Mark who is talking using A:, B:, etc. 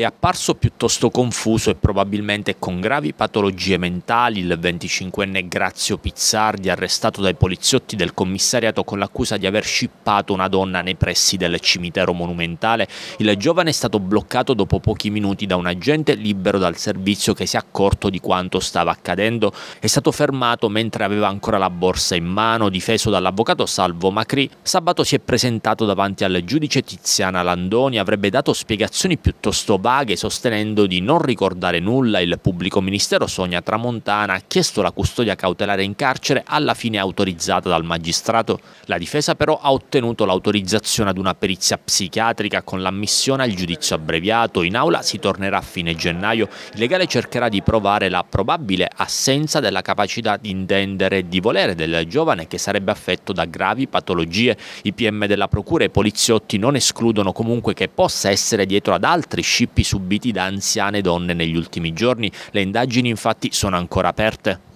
A: è apparso piuttosto confuso e probabilmente con gravi patologie mentali il 25enne Grazio Pizzardi arrestato dai poliziotti del commissariato con l'accusa di aver scippato una donna nei pressi del cimitero monumentale. Il giovane è stato bloccato dopo pochi minuti da un agente libero dal servizio che si è accorto di quanto stava accadendo. È stato fermato mentre aveva ancora la borsa in mano, difeso dall'avvocato Salvo Macri. Sabato si è presentato davanti al giudice Tiziana Landoni, avrebbe dato spiegazioni piuttosto basse vaghe sostenendo di non ricordare nulla, il pubblico ministero Sonia Tramontana ha chiesto la custodia cautelare in carcere alla fine autorizzata dal magistrato. La difesa però ha ottenuto l'autorizzazione ad una perizia psichiatrica con l'ammissione al giudizio abbreviato. In aula si tornerà a fine gennaio. Il legale cercherà di provare la probabile assenza della capacità di intendere e di volere del giovane che sarebbe affetto da gravi patologie. I PM della procura e i poliziotti non escludono comunque che possa essere dietro ad altri scippi colpi subiti da anziane donne negli ultimi giorni. Le indagini infatti sono ancora aperte.